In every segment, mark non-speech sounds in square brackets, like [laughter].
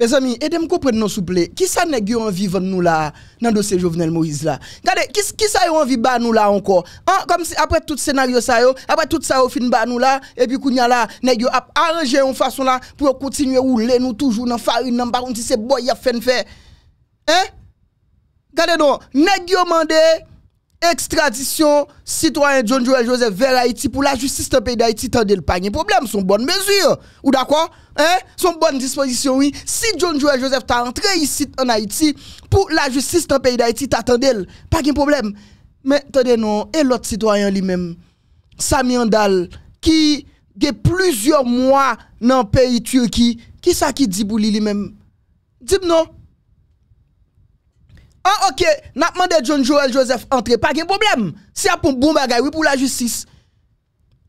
Bezami, edem ko pren nou souple, ki sa negyo an vi ven nou la nan do se jovenel Moïse la? Gade, ki sa yo an vi ba nou la anko? An, apre tout senaryo sa yo, apre tout sa yo fin ba nou la, epi kounya la, negyo ap arje yon fason la pou yo kontinye ou lè nou toujou nan fari nan bakon ti se boy afen fe. Eh? Gade don, negyo mande... Ekstradisyon sitwanyen John Joel Joseph ver Haïti pou la justice tan peyi da Haïti, tan del pa gen problem, son bon mesur. Ou da kwa? Son bon disponsisyon, oui. Si John Joel Joseph ta entre yisi tan Haïti pou la justice tan peyi da Haïti, ta tan del, pa gen problem. Men, tan denon, el ot sitwanyen li men, Samy Andal, ki ge plizyon mwa nan peyi tiyo ki, ki sa ki dibou li li men? Dib nou? Ah, ok, nan apman de John Joel Joseph entre, pa gen problem. Si ap pou mboum bagay, oui pou la justis.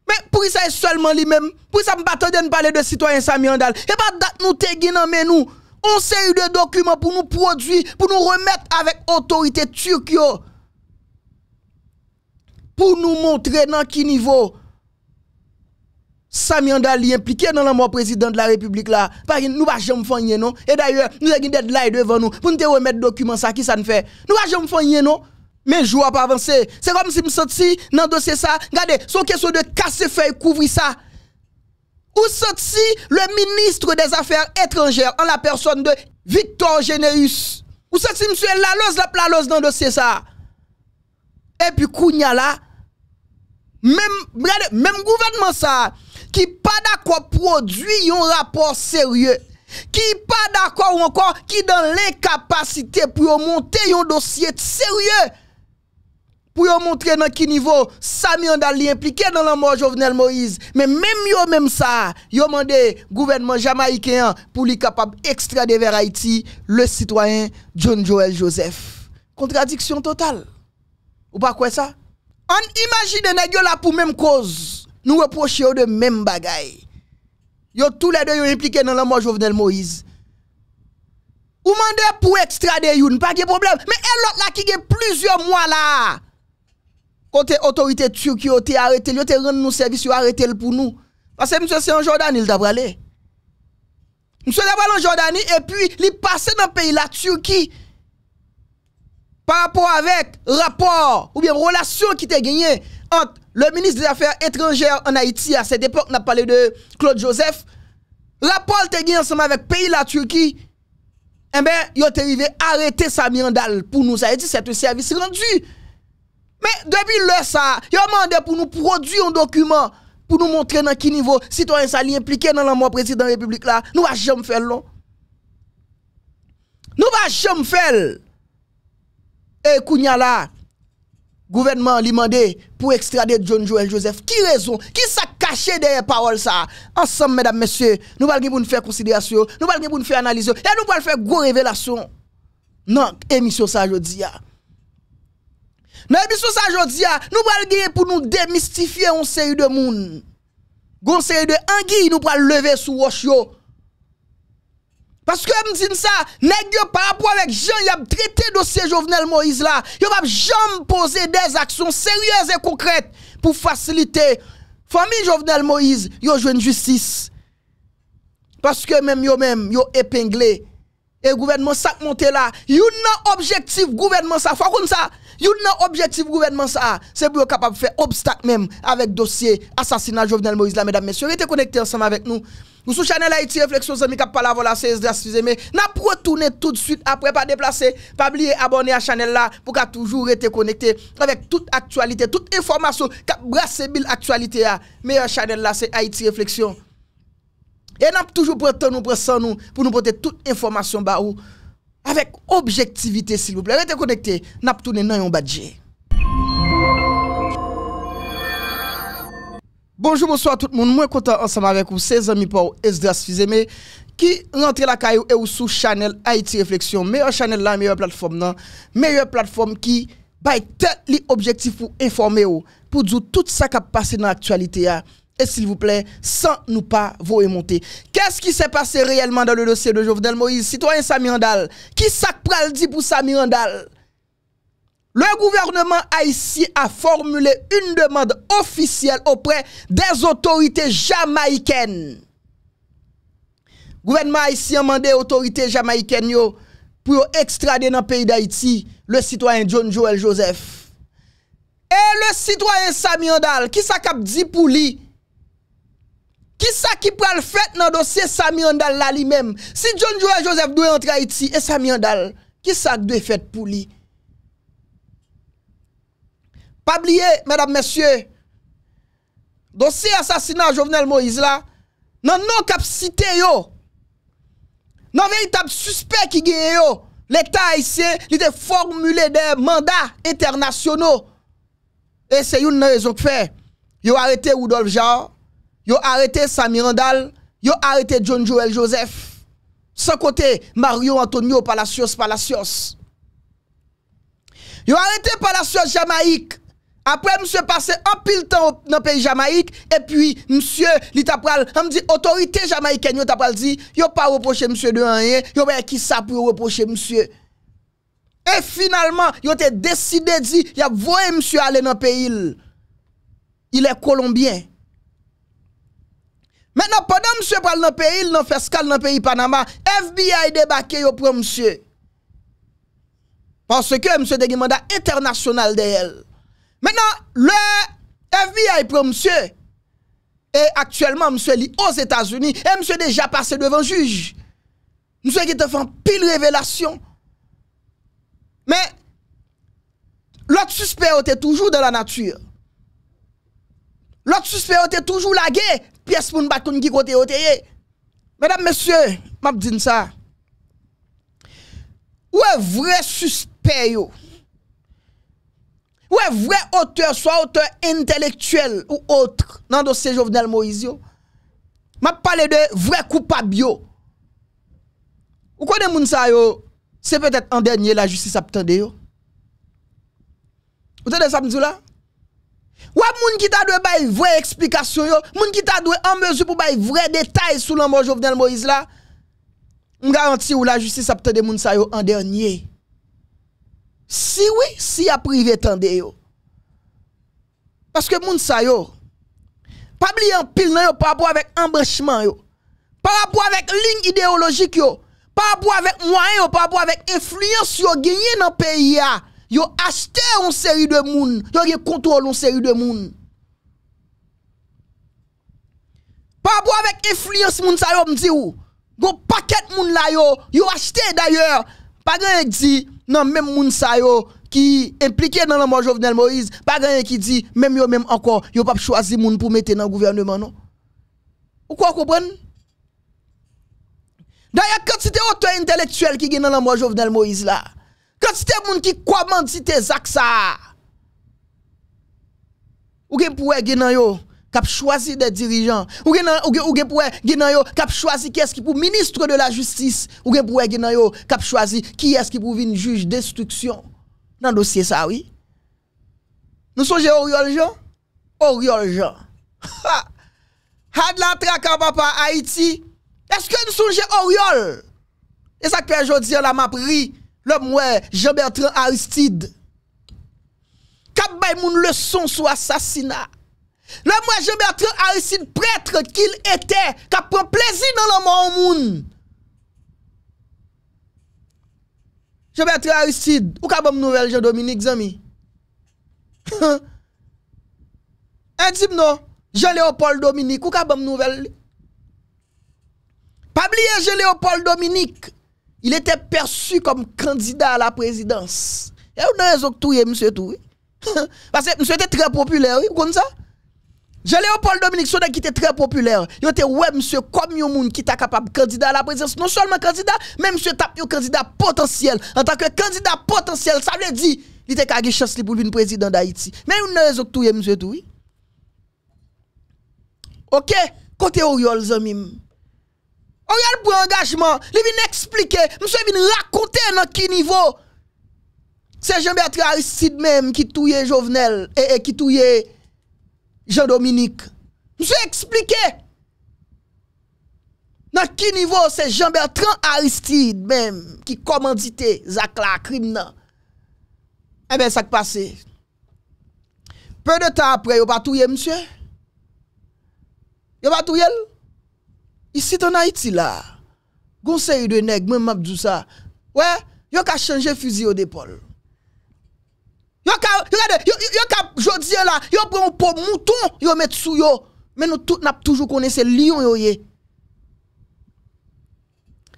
Men, pou y sa e solman li men, pou y sa mbato de n'pale de citoyen Samy Andal. E pa dat nou tegin nan men nou. On se y de dokumen pou nou prodwi, pou nou remet avèk otorite Turk yo. Pou nou montre nan ki nivou. Sami Andali impliqué dans la mort président de la République là. Par nous pas jamais faire non. Et d'ailleurs, nous avons là deadline devant nous pour nous remettre document ça qui ça nous fait. Nous pas jamais faire non. Mais je pas avancer. C'est comme si me senti dans dossier ça. Regardez, son question de casser feuille couvrir ça. Ou sorti le ministre des Affaires étrangères en la personne de Victor Généus. Ou sorti monsieur Lalos la plalos dans dossier ça. Et puis Kounia là même même gouvernement ça qui pas d'accord produit un rapport sérieux qui pas d'accord ou encore qui dans l'incapacité pour monter un dossier sérieux pour montrer dans quel niveau Samuel Dali impliqué dans la mort Jovenel Moïse mais même yo même ça yo demandé gouvernement jamaïcain pour lui capable extra vers Haïti le citoyen John Joel Joseph contradiction totale ou pas quoi ça on imagine nèg là pour même cause nous reprochons de même bagaille. Yo tous les deux impliqués dans la mort Jovenel Moïse. Ou mandé pour extrader youn, pas de problème. Mais elle l'autre là qui plusieurs mois là. Côté autorité turque ont te arrêté, yo te rendre nous service, arrêté pour nous. Parce que monsieur c'est en Jordanie il t'a aller. Monsieur t'a en Jordanie et puis il passé dans le pays la Turquie par rapport avec rapport ou bien relation qui t'a gagné le ministre des Affaires étrangères en Haïti, à cette époque, n'a a parlé de Claude Joseph, rapport Paul gagné ensemble avec pays la Turquie, eh bien, ils ont arrivé à arrêter pour nous. Ça dit c'est un service rendu. Mais depuis le ça, il ont demandé pour nous produire un document pour nous montrer dans quel niveau citoyen ça impliqué dans l'amour président de la République là. Nous va jamais faire non. Nous va jamais faire. Et Kounyala gouvernement lui demandé pour extrader John Joel Joseph. Qui raison Qui s'est caché derrière parole ça Ensemble, mesdames, messieurs, nous allons pour nous faire considération, nous allons pour nous faire analyse, et nous allons faire gros révélation. Non, émission ça, je dis. Dans l'émission ça, je ah. ah, nous allons pour nous démystifier un série de monde. Un série de anguilles, nous allons lever sous Washio. Parce que me dit ça, nèg par rapport avec Jean, il a traité dossier Jovenel Moïse là, Il va jamais poser des actions sérieuses et concrètes pour faciliter famille Jovenel Moïse, yo une justice. Parce que même yo même yo épinglé et gouvernement ça monté là, you nan objectif gouvernement ça, faut comme ça. You objectif gouvernement ça, c'est pour capable faire obstacle même avec dossier assassinat Jovenel Moïse là mesdames messieurs, restez connectés ensemble avec nous. Gousou chanel Haiti Reflexyon, zemmi kap pala vola 16,6,7. Nap re-toune tout de suite apre pa deplase, pa bli abone a chanel la pou ka toujou rete konekte. Avèk tout aktualite, tout informasyon kap brase bil aktualite ya. Meye euh, chanel la se Haiti Reflexyon. E nap toujou prete nou, prete san nou, pou nou prete tout informasyon ba ou. Avèk objektivite sil pouple, rete konekte, nap toune nan yon badje. Bonjou mounso a tout moun, mwen konta ansama rekou se zami pou ou es dras fizeme ki rentre la kayou e ou sou chanel Haiti Reflexion, meyo chanel la, meyo platform nan, meyo platform ki bayte li objektif pou informe ou, pou djou tout sa kap pase nan aktualite ya, et s'il vous plè, san nou pa vou e monté. Kè s'ki se pase reyèlman dan le dosye de Jovenel Moïse, citoyen Samir Handal, ki sak pral di pou Samir Handal? Le gouvernement Aïsi a formule un demande ofisiel opre des otorite Jamaiken. Gouvernement Aïsi a mande otorite Jamaiken yo pou yo ekstrade nan peyi d'Aïti le sitwayen John Joel Joseph. E le sitwayen Samy Andal, ki sa kap di pou li? Ki sa ki pral fèt nan dosye Samy Andal la li mèm? Si John Joel Joseph dwe antre Aïti e Samy Andal, ki sa dwe fèt pou li? Pas oublier, mesdames, messieurs, dossier assassinat Jovenel Moïse là, non non cap cité yo. Non véritable suspect qui gagne yo. L'État haïtien, il a formulé des mandats internationaux. Et c'est une raison que fait. Yo arrêté Rudolf Jar, yo arrêté Samir Andal, yo arrêté John Joel Joseph. Sans côté Mario Antonio Palacios Palacios. Yo arrêté Palacios Jamaïque. apre msye pase apil tan nan peyi Jamaik epi msye li tap pral ham di otorite Jamaiken yo tap pral di yo pa wopoche msye de an yen yo baye ki sa pou wopoche msye e finalman yo te deside di yo voye msye ale nan peyi il e kolombien mena podan msye pral nan peyi nan feskal nan peyi Panama FBI debake yo pran msye panse ke msye te gimanda internasyonal de el Maintenant, le FBI prend monsieur. Et actuellement, monsieur est aux États-Unis. Et monsieur déjà passé devant juge. Monsieur qui te fait pile révélation. Mais l'autre suspect était toujours dans la nature. L'autre suspect était toujours lagué. Pièce pour nous battre qui côté Mesdames, messieurs, vous dis ça. Où est vrai suspect yo? Ou Ouais, vrai auteur, soit auteur intellectuel ou autre, dans le dossier Jovenel Moïse, m'a parlé de vrai coupable. Ou connaît moun sa yo, c'est peut-être en dernier la justice a yo. Ou tende ça là? Ou moun qui t'a dû bay vraie explication yo, moun qui t'a dû en mesure pour bay vrai détails sous l'amour Jovenel Moïse là. On garantit ou la justice a tende moun en dernier. Si oui, si a privé tande yo. Parce que moun sa yo, pas oublier en pile nan yo par rapport avec embranchement yo. Par rapport avec ligne idéologique yo, par rapport avec moyen yo, par rapport avec influence yo gagné dans pays a. Yo acheté une série de moun, yo gen contrôle une série de moun. Par avec influence moun sa yo m'di ou. Gon paquet moun la yo, yo acheté d'ailleurs. Pas gen dit non même moun sa yo qui impliqué dans la mort Jovenel Moïse, pas rien qui dit même yo même encore, yo pas choisi moun pour mettre dans le gouvernement non. Ou quoi comprendre D'ailleurs c'était auteur intellectuel qui gagne dans la mort Jovenel Moïse là. c'était moun qui commandite Zak ça. Ou gen pour gen nan yo cap choisi des dirigeants ou gen ou choisi qui est-ce qui pour ministre de la justice ou gen gen choisi qui est-ce qui pour venir juge d'instruction dans dossier ça oui nous songe Oriol Jean Oriol Jean ha had la traque papa Haïti est-ce que nous songe Oriol et ça que jodi la m'a l'homme Jean-Bertrand Aristide cap bay moun leçon sur assassinat le moi Jean-Bertrand Aristide, prêtre qu'il était, qui a pris plaisir dans le monde. monde. Jean-Bertrand Aristide, ou qu'a bonne nouvelle Jean-Dominique, Zami? type, [laughs] eh, non, Jean-Léopold Dominique, ou qu'a bonne nouvelle? Pas oublier Jean-Léopold Dominique, il était perçu comme candidat à la présidence. Et on a raison que tout monsieur tout, [laughs] Parce que monsieur était très populaire, Vous comme ça? Jean-Léopold Dominique Soda qui était très populaire. Il était ouais monsieur comme un moun qui est capable candidat à la présidence, non seulement candidat, mais monsieur tap un candidat potentiel. En tant que candidat potentiel, ça veut dire il était qu'à chance pour venir président d'Haïti. Mais ne pas tout monsieur tout oui. OK, côté Oriol Zomim? Oriol pour engagement, il vient expliquer, monsieur vient raconter dans quel niveau. C'est Jean-Bertrand Aristide même qui touye Jovenel et, eh, et eh, qui touillait. Jean-Dominique. vais expliquer Dans quel niveau c'est Jean-Bertrand Aristide même qui commandite Zach la crime Eh bien, ça qui passé. Peu de temps après, il pas tué monsieur. Il pas Ici en Haïti là, gon série de nèg même m'abdou ça. Ouais, yo ka changé fusil d'épaule. Yo ka, yo ka, yo ka jodi la, yo pre moun pou mouton, yo met sou yo, men nou nap toujou konen se lion yo ye.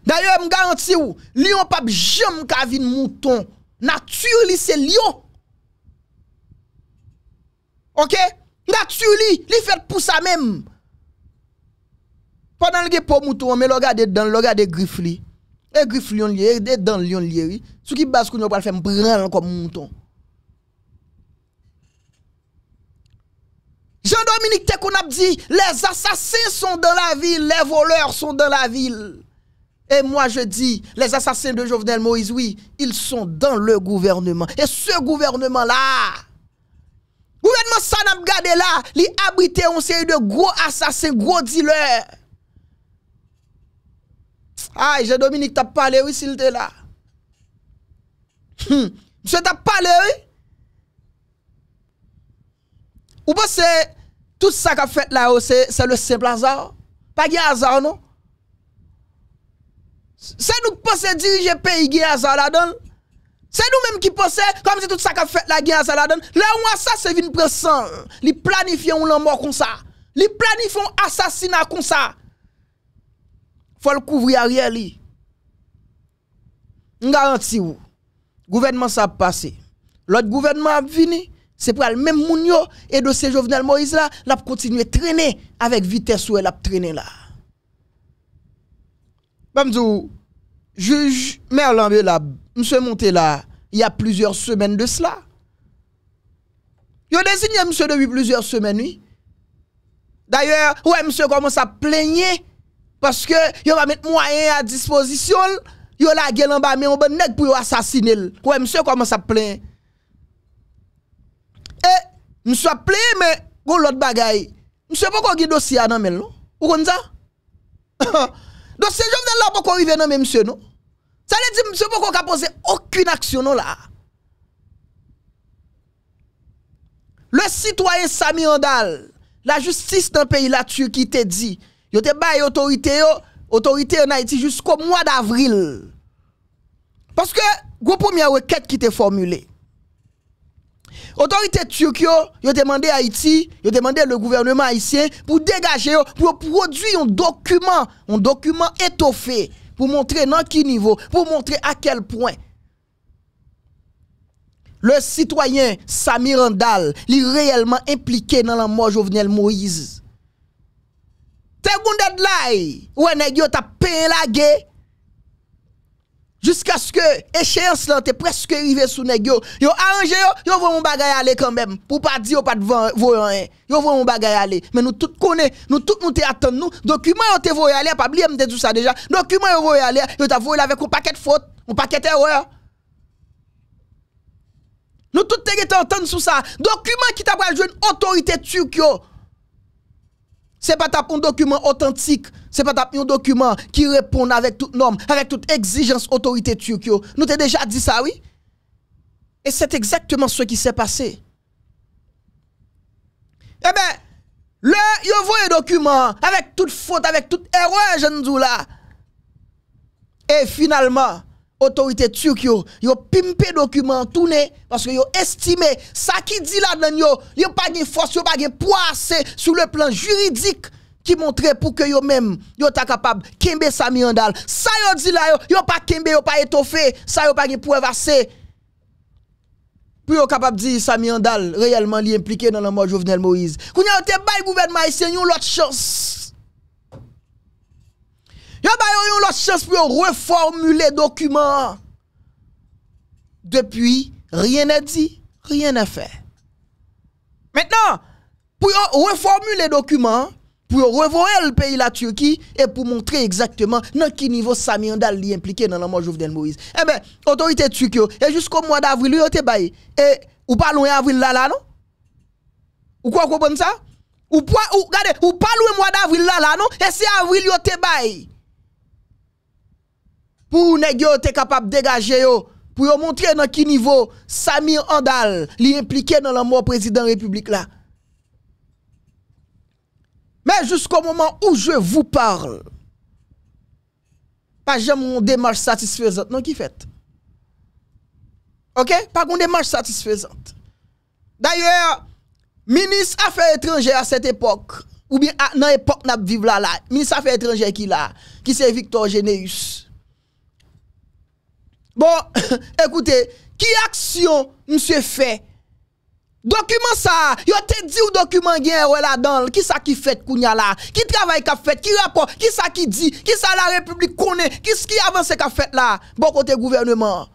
Da yo m garanti ou, lion pap jem kavin mouton, natyur li se lion. Ok? Natyur li, li fet pou sa men. Padan li gen pou mouton, men lo ga de dan, lo ga de grif li. E grif lion li, e de dan lion li, sou ki bas koun yo pal fe mbran kon mouton. Jean-Dominique a dit, les assassins sont dans la ville, les voleurs sont dans la ville. Et moi je dis, les assassins de Jovenel Moïse, oui, ils sont dans le gouvernement. Et ce gouvernement-là, gouvernement ça gardé là, il abrite un série de gros assassins, gros dealers. Ah, Jean-Dominique t'as parlé, oui, s'il était là. Hum. Monsieur t'a parlé, oui. Ou pensez, tout ça qu'a fait là, oh, c'est le simple hasard? Pas de hasard, non? C'est nous qui pensons diriger le pays qui hasard là-dedans? C'est nous-mêmes qui pensons, comme c'est tout ça qu'a fait là, guerre hasard, là-dedans. Là, on ça, c'est une pressant. Ils planifient un mort comme ça. Ils planifient un assassinat comme ça. Faut le couvrir arrière lui. On garantis vous. Gouvernement ça passé. L'autre gouvernement a venu. C'est pour le même moun et de ces Jovenel Moïse là, l'a continué traîner avec vitesse où elle a traîné là. Bamdou, juge Mère là, monsieur monté là, il y a plusieurs semaines de cela. Yo désigné monsieur depuis plusieurs semaines, oui. D'ailleurs, ouais, monsieur commence à plaigner parce que yo va mettre moyen à disposition, yo la gueule en bas mais on pour assassiner. Ouais, monsieur commence à plaindre. Monsieur a mais pour l'autre bagaille. Monsieur pas quoi a dossier à nan non? Ou comme ça? [laughs] dossier Jovenel là pas qu'on arrive nan monsieur non? Ça veut dire monsieur pas quoi poser aucune action non là. Le citoyen Sami Andal, la justice d'un pays la Turquie te dit, yo te bail autorité yo, autorité en Haïti jusqu'au mois d'avril. Parce que gros première requête qui t'est formulée. Autorité turque, yo ont demandé à Haïti, demandé le gouvernement haïtien pour dégager, pour produire un document, un document étoffé, pour montrer dans quel niveau, pour montrer à quel point le citoyen Samir Randal est réellement impliqué dans la mort Jovenel Moïse. T'es là, eh? ou en t'a payé la guerre. Jusk aske echeyans lan te preske rive sou neg yo. Yo anje yo, yo vou mou bagay ale kambem. Pou pa di yo pat vou yon en. Yo vou mou bagay ale. Men nou tout konen, nou tout nou te atan. Nou dokumen yo te vou yon ale, pa blie mte tout sa deja. Dokumen yo vou yon ale, yo ta vou yon avek ou paket fote, ou paket erreur. Nou tout te gete atan sou sa. Dokumen ki ta brajwen otorite tuk yo. C'est pas un document authentique. C'est pas un document qui répond avec toute norme, avec toute exigence autorité turque. Nous t'ai déjà dit ça, oui. Et c'est exactement ce qui s'est passé. Eh bien, le, yo un document avec toute faute, avec toute erreur, je ne dis là. Et finalement, autorité turque yo yo pimpé document tourné parce que yo estimé ça qui dit là dedans yo yo pas de force yo pas de poids assez sur le plan juridique qui montrait pour que yo même yo ta capable kembe sa miandal ça yo dit là yo yo pas kembe yo pas étoffé ça yo pas de preuve assez pour yo capable dire sa miandal réellement li impliqué dans la mort Jovenel Moïse qu'on a te bail gouvernement haïtien ont l'autre chance Yo yon la chance pour reformuler document. Depuis, rien n'est dit, rien n'est fait. Maintenant, pour reformuler document, pour revoir le pays la Turquie et pour montrer exactement dans quel niveau Samyandal li impliqué dans la mort Jovenel Moïse. Eh bien, autorité turque, et jusqu'au mois d'avril, yon te baye. Et, ou pas loin avril là là, non? Ou quoi, comprenez ça? Ou, ou, ou pas loin mois d'avril là là, non? Et c'est avril yon te baye pour nèg t'es capable dégager yo pour yo montrer dans quel niveau Samir Andal li impliqué dans la mort président République là. Mais jusqu'au moment où je vous parle, pas jamais une démarche satisfaisante non qui fait. OK? Pas une démarche satisfaisante. D'ailleurs, ministre affaires étrangères à cette époque ou bien à époque, n'a vivre là là, ministre affaires étrangères qui là, qui c'est Victor Généus. Bon, [coughs] écoutez, qui action monsieur fait Document ça, yo te dit ou document gen la là dedans qui ça qui fait kounya là, qui travaille qu'a fait, qui rapport, qui ça qui dit, qui ça la République connaît, qui ce qui avance qu'a fait là, bon côté gouvernement.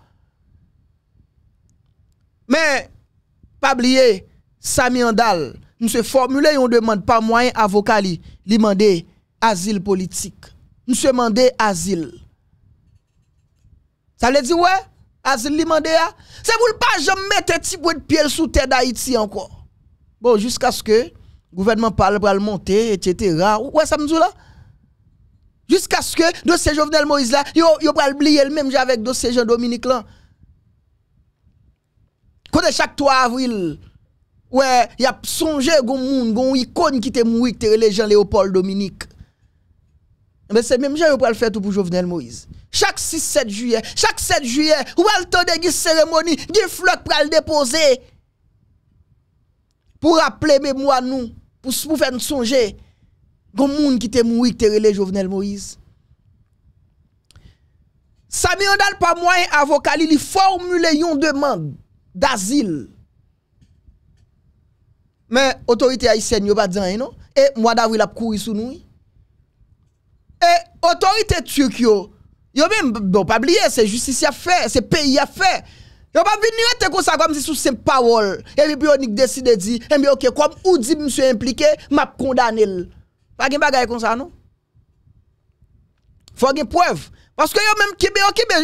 Mais pas oublier Sami Andal, monsieur formulé on demande pas moyen avocat li, li asile politique. Monsieur mandé asile. Ça veut dire, ouais, asile li ça ne C'est pour pas jamais mettre petit bout de pied sous terre d'Haïti encore. Bon, jusqu'à ce que le gouvernement parle pour le monter, etc. Ouais, ça me dit là? Jusqu'à ce que dossier Jovenel Moïse là, yo, yo pas oublier le même avec dossier Jean-Dominique là. Quand chaque 3 avril, ouais, y a songé gon monde, gon icône qui te mouille, qui les Jean Léopold Dominique. Mais c'est même y qui le faire tout pour Jovenel Moïse. Chak 6-7 juyè, chak 7 juyè, ou al tonde gi seremoni, gi flok pral depose, pou rapple mè mwa nou, pou se pou fè n sonje, goun moun ki te moui, ki te rele Jovenel Moïse. Samir Andal pa mwen avokali, li formule yon deman, d'azil. Mè, otorite a isen non? yo ba djan eno, e mwa davil ap kouri sou noui, e otorite tsyok yo, Yo men, do bon, pa bliye, se justisi a fe, se peyi a fe. Yo pa vinye te konsa kwa msi sou sempawol. Emi pou yonik desi de di, emi yo ke kom ou di msi implike, map kondan el. Fwa gen bagaye konsa nou? Fwa gen pwev. Paske yo men, kembe yo kembe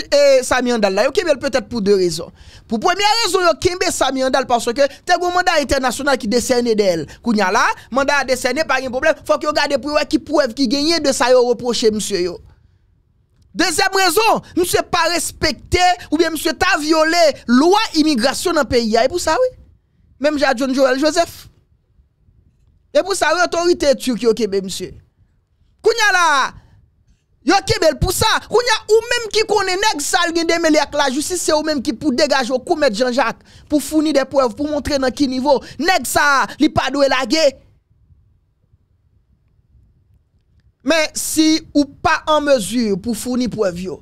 Samy Andal la, yo kembe el petet pou de rezon. Pou premye rezon yo, kembe Samy Andal paswa ke, te gwo manda internasyonal ki desene de el. Kounya la, manda a desene, fwa gen problem, fwa ki yo gade pou yo e ki pwev, ki genye de sa yo reproche msi yo. Deuxième raison, monsieur pas respecté ou bien monsieur t'a violé loi immigration dans le pays. Et pour ça, oui. Même j'ai John Joel Joseph. Et pour ça, l'autorité turque, au monsieur. Kounya là, yo pour ça. Kounya ou même qui connaît nèg sal gen démêlé avec la justice, c'est ou même qui pour dégager au coup Jean-Jacques, pour fournir des preuves, pour montrer dans quel niveau. Nèg ça, li pas la guerre. Mais si ou pas en mesure pour fournir preuve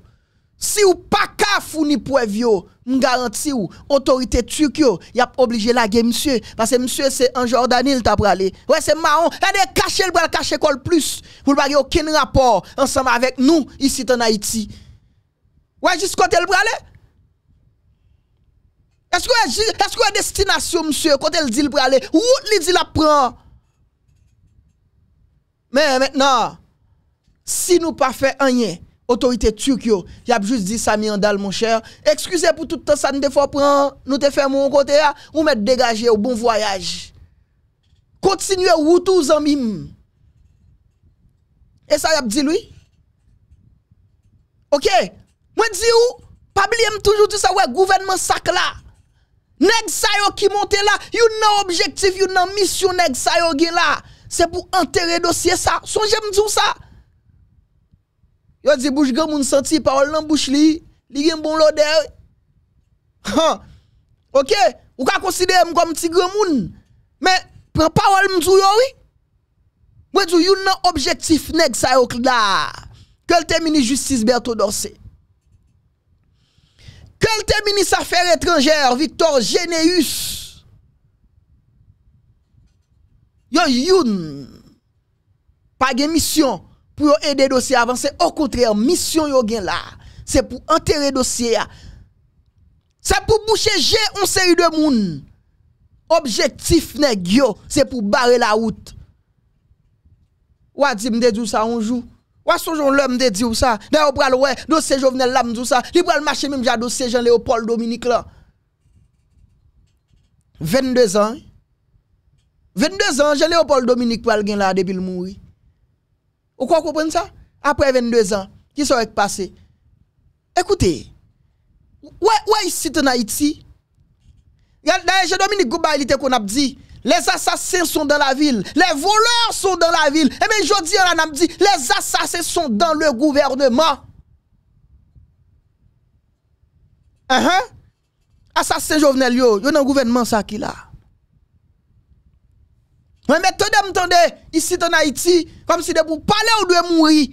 si ou pas ka fournir preuve yo, m'garanti ou autorité turque yo, y a obligé la guerre monsieur parce que monsieur c'est en Jordanie il t'a pralé. Ouais c'est marron, de caché le bras caché le plus pour pas aucun rapport ensemble avec nous ici en Haïti. Ouais jusqu'à le pralé. Est-ce que est-ce que destination monsieur quand elle dit le bralé, route il dit Mais maintenant si nous pas fait rien, autorité turque, y a juste dit ça en mon cher. Excusez pour tout le temps ça nous fait prendre, nous te faire mon côté ou mettre dégager au bon voyage. Continuez ou tous en Et ça y a dit lui. OK. Moi dis ou pas oublier toujours tout ça ouais gouvernement sac là. Nèg sa yo qui monte là, you un objectif, you une mission nèg sa yo gen là. C'est pour enterrer dossier ça. Songez me ça. Yo dit bouche grand moun senti parole dans bouche li, li gen bon l'odeur. OK, ou ka considérer comme petit grand moun. Mais prend parole m yo oui. Moi you nan objectif nèg sa yo là. Que le justice Berto Dorsé. Que le ministre affaires étrangères Victor Généus. Yo youn pas de mission pour aider dossier à avancer. Au contraire, mission yo gen là, c'est pour enterrer dossier. C'est pour boucher G on série de moun. Objectif c'est pour barrer la route. Ou me dit m'de ça un jour. Ou a l'homme de dire ou ça. D'ailleurs, pral ouais, dossier Jovenel là m'dou ça. Li pral marcher même ja dossier Jean-Léopold Dominique là. 22 ans. 22 ans, Jean-Léopold Dominique pral gen là depuis le mourir. Vous comprenez ça Après 22 ans, qui s'est passé Écoutez, où est ici en Haïti, D'ailleurs, Dominique Gouba, il était qu'on les assassins sont dans la ville, les voleurs sont dans la ville. Et eh bien, je dis, on a dit, les assassins sont dans le gouvernement. Uh -huh. Assassin Jovenel, yo, yo dans le gouvernement ça qui là. Wè mè tèdè mè tèdè, isi tè Naiti, kom si dè pou pale ou dè mounri.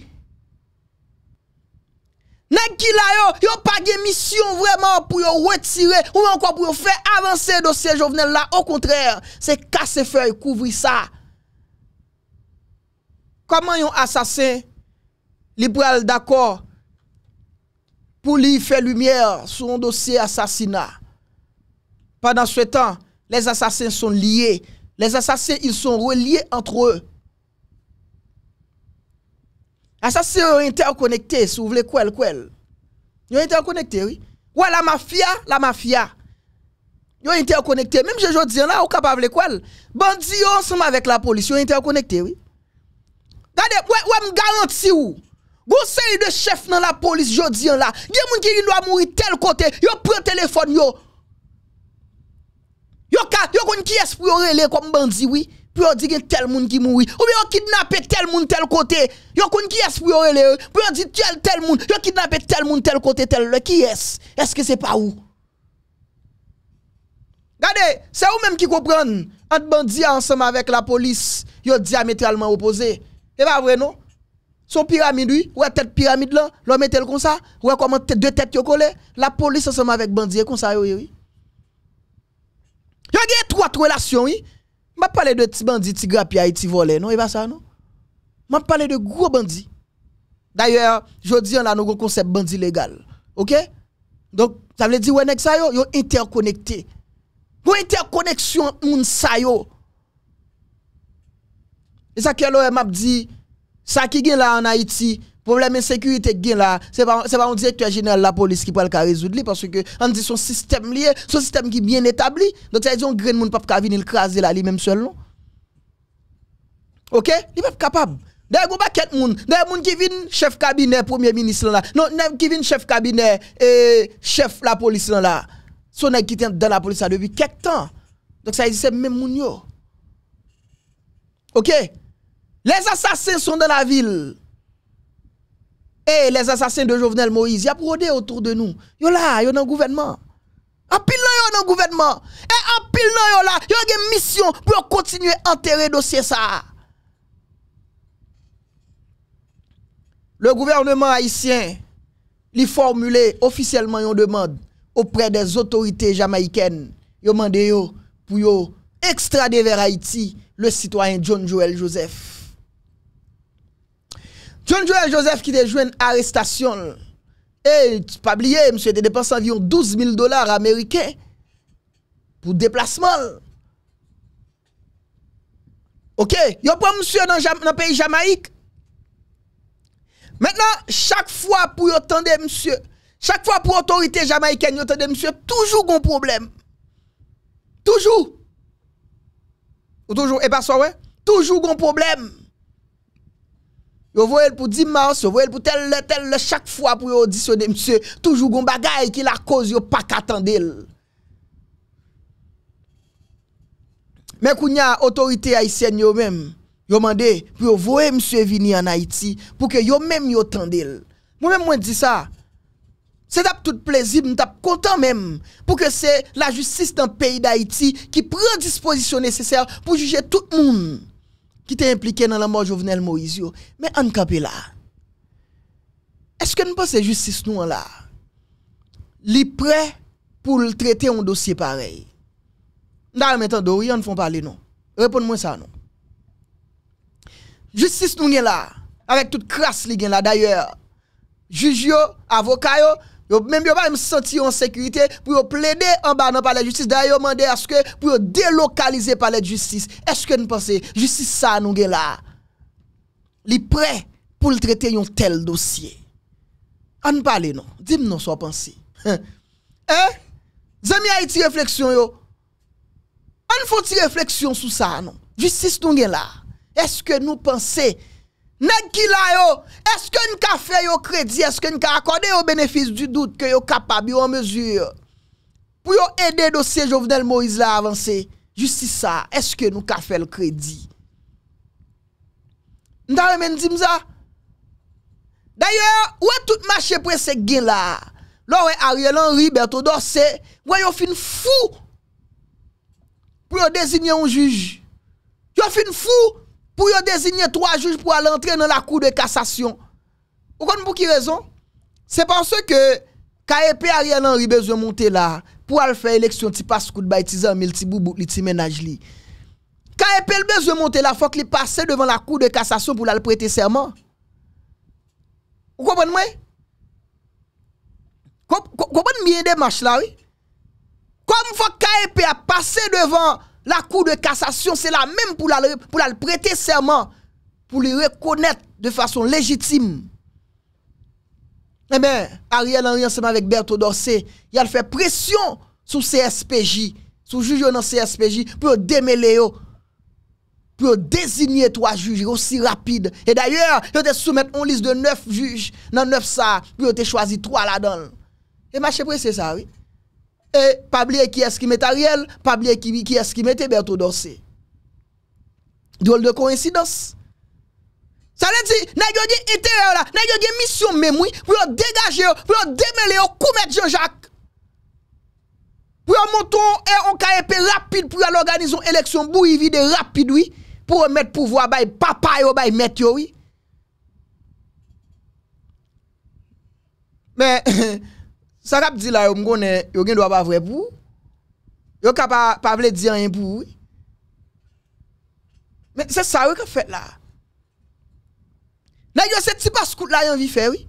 Nèk ki la yo, yo page misyon vwèman pou yo wetire, ou an kon pou yo fè avanse dosye jovenel la, au kontrèr, se kase fè yon kouvri sa. Koman yon asasen, liberal d'akor, pou li yon fè lumièr, sou yon dosye asasina. Padan sou etan, les asasen son liye, Les assassins, ils sont reliés entre eux. Assassins sont interconnectés, si vous voulez, quoi, Ils sont interconnectés, oui. Ou la mafia, la mafia. Ils sont interconnectés. Même je dis là, pas capable de quoi. Bandits ensemble avec la police, ils sont interconnectés, oui. Regardez, ouais, ouais, vous garantis ou. Conseil de chef dans la police, je dis là. Il y a des gens qui doivent mourir tel côté, ils prennent téléphone, yo. Yo ka, kon ki es pou rele comme bandi, oui. Pou yo di gen tel moun qui mouri. Ou bien yo kidnappé tel moun tel côté. Yo kon ki es pou rele, pou yo di tel tel moun. Yo kidnappé tel moun tel côté tel le qui est. Est-ce que c'est pas ou? Regardez, c'est vous même qui comprenez. Entre bandi ensemble avec la police, yo diamétralement opposés. C'est pas vrai non? Son pyramide, oui, ou tête pyramide là, l'homme est tel comme ça, ou comment deux têtes yo collé, la police ensemble avec bandits comme ça, oui. oui. Yo gen trois relations, oui. M'a parlé de petits bandits, petit grappi, et petits non, et pas ça non. M'a parlé de gros bandits. D'ailleurs, je dis on a nos concept bandit légal. OK Donc ça veut dire ouais ça yo, yo interconnecté. Yon interconnexion moun sa yo. Et ça que l'OM m'a dit ça qui gen là en Haïti, problème de sécurité, là, c'est pas c'est pas un directeur général de la police qui peut le résoudre parce que on dit son système lié, son système qui est bien établi. Donc ça dit on ne monde pas venir venir craser là lui même seul OK Il pas capable. D'ailleurs, il y a des gens, de gens qui viennent chef cabinet premier ministre là. Non, qui viennent chef cabinet et chef la police là. Son qui est dans la police depuis quelques temps. Donc ça existe même moun OK Les assassins sont dans la ville. Et eh, les assassins de Jovenel Moïse, y a brodé autour de nous. Yo là, yo dans le gouvernement. En pile yo dans le gouvernement. Et eh, en pile là, yo une mission pour continuer à enterrer dossier ça. Le gouvernement haïtien, il formulé officiellement une demande auprès des autorités jamaïcaines. Yo demandé yo pour extrader vers Haïti le citoyen John Joel Joseph. John Joel Joseph qui joue une arrestation. Et pas oublier, monsieur, il dépenses environ 12 000 dollars américains pour déplacement. Ok, pas pas monsieur dans le pays Jamaïque. Maintenant, chaque fois pour entendre monsieur, chaque fois pour autorité jamaïcaine, entendre monsieur, toujours un problème. Toujours. Ou toujours, et pas ouais? Toujours un problème. Vous voyez pour 10 mars, vous voyez pour tel tel chaque fois pour auditionner monsieur, toujours gon bagaille qui la cause yo pas qu'attendre. Mais a autorité haïtienne vous même, yo mandé pour vous voyez monsieur venir en Haïti pour que vous même vous tendel. Moi même moi dis ça. C'est tout plaisir, êtes content même pour que c'est la justice dans le pays d'Haïti qui prend disposition nécessaire pour juger tout le monde qui était impliqué dans la mort de Jovenel Moïse. Mais en campé là. Est-ce que nous pensons justice nous là? Li prêt pour traiter un dossier pareil? Dans le temps, on ne font parler non. Réponds-moi ça non. Justice nous là, avec toute crasse là d'ailleurs. Juge avocat Yo, même yo pas me sentir en sécurité pour plaider en bas dans palais de justice. D'ailleurs, demandé à ce que pour délocaliser palais de justice. Est-ce que nous pensons justice ça nous là? Li prêt pour traiter un tel dossier. On parle non. Dis-moi non soit pensé. Hein? hein? Zami Haïti réflexion yo. On faut réflexion sur ça non. Justice nous là. Est-ce que nous pensons Neg ki la yo Eske nou ka fe yo kredi Eske nou ka akorde yo benefis du dout Ke yo kapab yo an mesur Pou yo ede dosye Jovenel Moïse la avanse Justisa Eske nou ka fe l kredi Nda remen di mza Daye Ou e tout mache pre se gen la Lou e Ariel Henriberto Dosye ou e yo fin fou Pou yo dezine yon juj Yo fin fou pour désigner trois juges pour aller entrer dans la cour de cassation. Vous comprenez pour qui raison C'est parce que KEP Ariel Henry besoin monter là pour aller faire élection ti passe coup de bail ti ti boubou li ti li. KEP besoin monter là faut qu'il passe devant la cour de cassation pour aller prêter serment. Vous comprenez moi Comprenez bien démarche là oui. Comme faut KEP a passé devant la Cour de cassation, c'est la même pour la, pour la prêter serment, pour le reconnaître de façon légitime. Eh bien, Ariel Henry, ensemble avec Berthaud Dorsey, il a fait pression sur CSPJ, sur juge dans CSPJ, pour démêler pour désigner trois juges aussi rapide. Et d'ailleurs, il te soumettre une liste de neuf juges dans neuf ça, pour te choisir trois là-dedans. Et marché c'est ça, oui. E, pabliye ki eski met a riel, pabliye ki eski met e, beto dosi. Drol de kouensi dosi. Sa net si, nan yo gen ite yo la, nan yo gen misyon menmoui, pou yo degaje yo, pou yo demele yo, koumet yo jak. Pou yo monton, e, an ka epè rapide pou yo l'organizon eleksyon bou yi vide rapide oui, pou yo met pouvoi bay papay ou bay met yo oui. Men, eh, eh. sa rap di la yo mgo ne, yo gen do ap avre pou, yo kap ap avle di an yon pou, men se sa wè ke fèt la, nan yo se ti pas kout la yon vi fè wè,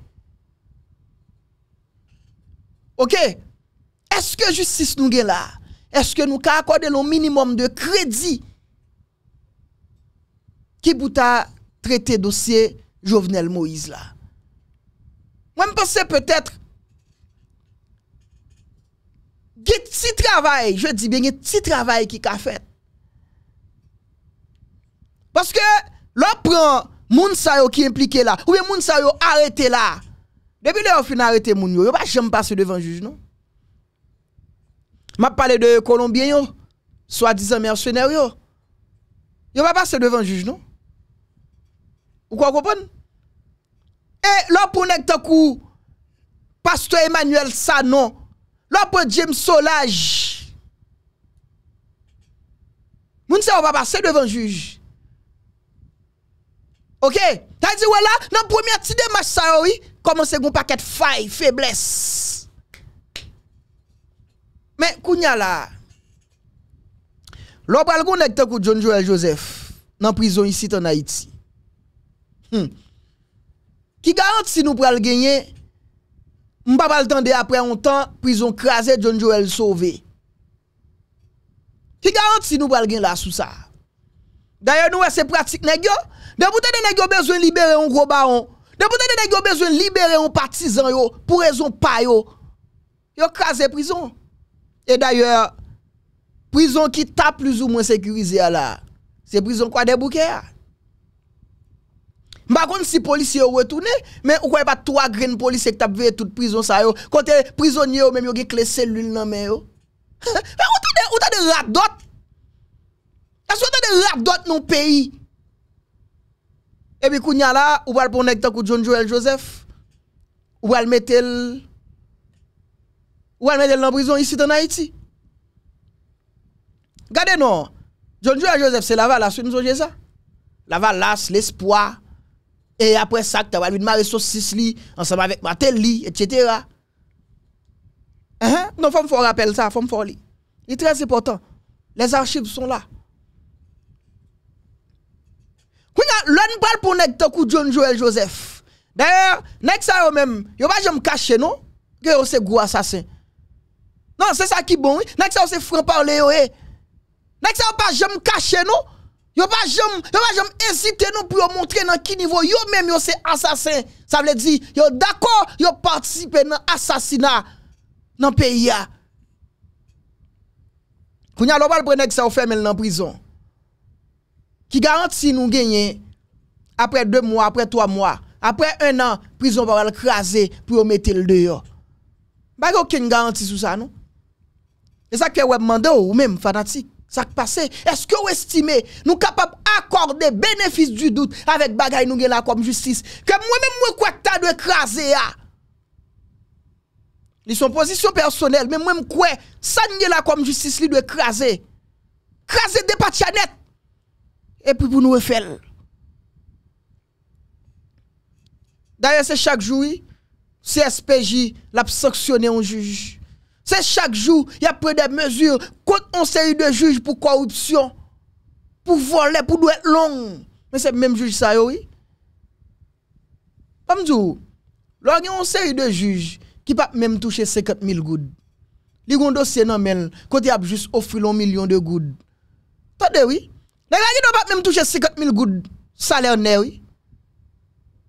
ok, eske justice nou gen la, eske nou ka akwade loun minimum de kredi, ki bouta trete dosye jovenel Moïse la, mwen mpense peutetre, un petit travail, je dis bien un si travail qui a fait. Parce que l'on prend moun sa yo qui impliqué là ou bien moun sa yo arrêté là. Depuis le fin arrêté moun yo, yo pas jamais passer devant juge non. M'a parlé de Colombien yo, soi-disant mercenaires yo. Yo pas passer devant juge non. Ou quoi comprendre Et l'on e, prend nek kou pasteur Emmanuel Sanon L'opé Jim James Solage. Moun sa va passer devant juge. Ok? T'as dit, voilà, dans premier petit match, ça, oui, commence gon paquet de faiblesse. Mais, Kounya là, l'opre qu'on est John Joel Joseph, dans prison ici en Haïti. Hmm. Qui garantit nous pour gagner? va pas attendre après un temps, prison crasée, John Joel sauvé. Qui garantit nous pas le là sous ça? D'ailleurs, nous, c'est pratique, nèg yo. De bout de besoin libérer un gros baron. De bout de nèg besoin libérer un partisan yo, pour raison pa yo. Yo crasé prison. Et d'ailleurs, prison qui tape plus ou moins sécurisée là, c'est prison quoi des bouquets. Hein? Ma kon si polisi yo wetou ne, men ou kwen pa 3 gren polisi ek tap veye tout prizon sa yo, kontè prizonye yo menm yo gen klesel loun nan men yo. [laughs] Men ou tade, ou tade lak dot? Kas ou tade lak dot nou peyi? Ebi kou nyan la, ou wal pon ek tankou John Joel Joseph? Ou wal metel? Ou wal metel nan prizon isi tan Haiti? Gade nou, John Joel Joseph se laval aswe nou zoje za? Laval as, l'espoi, Et après ça, tu vas lui demander saucisse ensemble avec Matéli, etc. Hein? Non, faut me faire rappel ça, faut me faire li. C'est très important. Les archives sont là. L'un parle pour nek John Joel Joseph. D'ailleurs, nek ça yo même, yo pas me cacher, non que yo c'est gros assassin. Non, c'est ça qui est bon. Nek ça c'est franc parler yo. Eh. Nek ça pas me cacher, non Yo pas jamais, yo pas jamais hésiter non pour montrer dans qui niveau yo même yo c'est assassin. Ça veut dire yo d'accord, yo participer dans assassinat dans pays a. Kounya va le prendre ça ou fermer dans prison. Qui garantit nous gagner après deux mois, après trois mois, après un an, prison va le craser pour mettre le dehors. Pas bah, aucune garantie sur ça non. Et ça que web mandé ou même fanatique ça qui passe. Est-ce que vous estimez nous capables d'accorder bénéfice du doute avec que nous avons comme justice que moi-même moi quoi t'as de écraser ah? Ils sont position personnelle mais moi quoi ça nous là comme justice lui de écraser. Craser des patchanet. Et puis pour nous refaire. D'ailleurs c'est chaque jour CSPJ l'a sanctionné un juge. C'est chaque jour, il y a pris des mesures contre une série de juges pour corruption, pour voler, pour être long. Mais c'est même juge ça, oui. Comme vous, il y a une série de juges qui peuvent même toucher 50 000 gouttes, y a un dossier dans le y a juste offert un million de gouttes. Attendez, oui. Les gars qui ne même toucher 50 000 gouttes salaire, oui.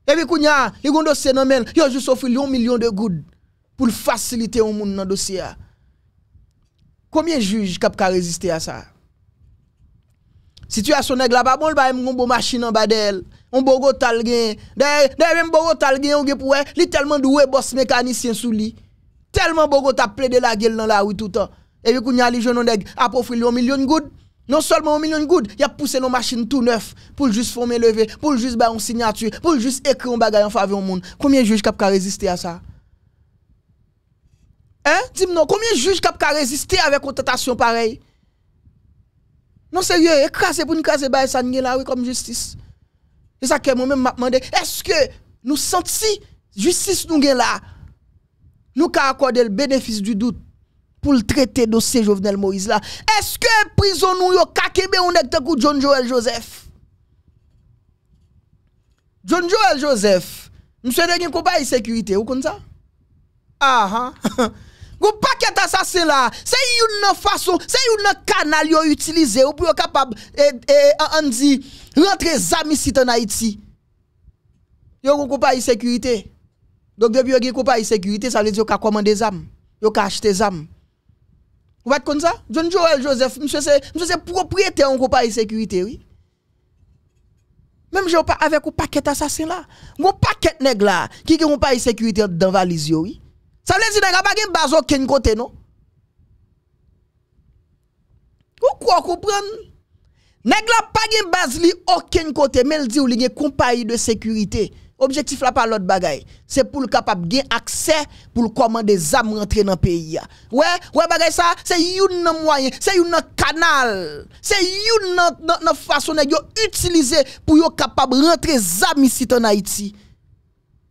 Et puis, il y a un dossier dans il y juste offert un million de gouttes pour faciliter au monde dans le dossier. Combien de juges qui ont à ça? Situation nèg là bas bon, a une bon bah, machine en bas d'elle. On bon gotal gen. D'ailleurs même bon gotal gen on ...il pour a tellement doué boss mécanicien sous lui. Tellement de gotal plaidé la gueule dans la rue tout le temps. Et puis a les jeunes nèg a ah, profiler 1 million de goud. Non seulement un million de goud, y a poussé nos machines tout neuf pour juste former levé... pour juste faire bah, une signature, pour juste écrire un bagage en faveur au monde. Combien de juges cap résister à ça Hein? Dis-moi, combien de juges résistent ont avec une tentation pareille? Non, sérieux, écraser pour une case bah, ça n'y là, oui, comme justice. C'est ça que moi-même m'a demandé, est-ce que nous la justice nous là? Nous avons accordé le bénéfice du doute pour le traiter dossier Jovenel Moïse là. Est-ce que prison nous yo kakebe on est John Joel Joseph? John Joel Joseph, monsieur de gen sécurité, vous comme ça? Ah, ah. [laughs] Gon paquet assassin là, c'est une façon, c'est une canal yo utilisé pour être capable et on dit rentrer zami si en Haïti. Yo gon compagnie sécurité. Donc depuis yo gon compagnie sécurité, ça veut dire ka commander zam, yo ka acheter zam. Vous êtes comme ça John Joel Joseph, monsieur c'est propriétaire en compagnie sécurité, oui. Même je pas avec un paquet assassin là. Mon paquet nèg là qui ont pas sécurité dans valise oui. Ça veut dire que n'avez pas de base aucun côté, non? Pourquoi comprendre? Nèg la pas de base li aucun côté, mais il dit ou li une compagnie de sécurité. Objectif là pas l'autre bagaille. C'est pour le capable gain accès pour commander des armes rentrer dans le pays. Ouais, ouais bagaille ça, c'est un moyen, c'est un canal, c'est une façon de utiliser pour être capable rentrer des armes ici en Haïti.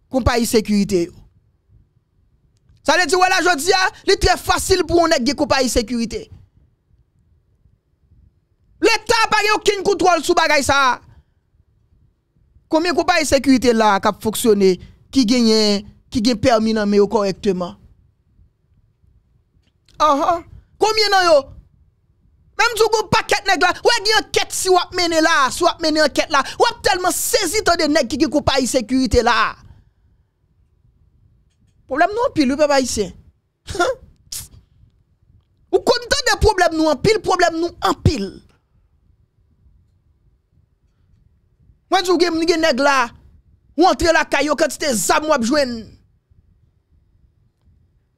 Compagnie sécurité. Sa lè di wè la jò di ya, lè tre fasil pou ou nèk gè koupa e-sekurite. Lè ta aparye ou kin koutrol sou bagay sa a. Koumen koupa e-sekurite la kap foksyone, ki genye, ki genye permanent me ou korekteman. Aha, koumen an yo. Mèm djou koupa ket nèk la, wè genye ket si wap mène la, si wap mène an ket la. Wap telman sezi to de nèk ki genye koupa e-sekurite la a. Problem nou anpil ou pe pa yise? Ou kontan de problem nou anpil, problem nou anpil. Mwen jougen mwen gen neg la, ou antre la kay yo, kwen ti te zam wapjwen.